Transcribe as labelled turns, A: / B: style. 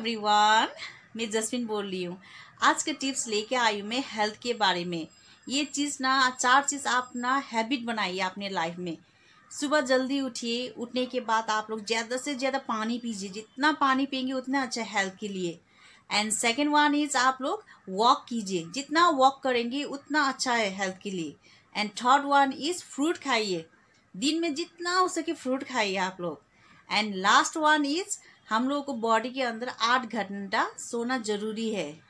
A: everyone
B: मैं Jasmine बोल रही हूँ आज के टिप्स लेके आई हूँ मैं हेल्थ के बारे में ये चीज़ ना चार चीज़ आप ना हैबिट बनाइए अपने लाइफ में सुबह जल्दी उठिए उठने के बाद आप लोग ज़्यादा से ज़्यादा पानी पीजिए जितना पानी पियेंगे उतना अच्छा हेल्थ के लिए एंड सेकेंड वन इज़ आप लोग वॉक कीजिए जितना वॉक करेंगे उतना अच्छा है हेल्थ के लिए and third one is fruit खाइए दिन में जितना हो सके फ्रूट खाइए आप लोग एंड लास्ट वन इज़ हम लोगों को बॉडी के अंदर आठ घंटा
A: सोना ज़रूरी है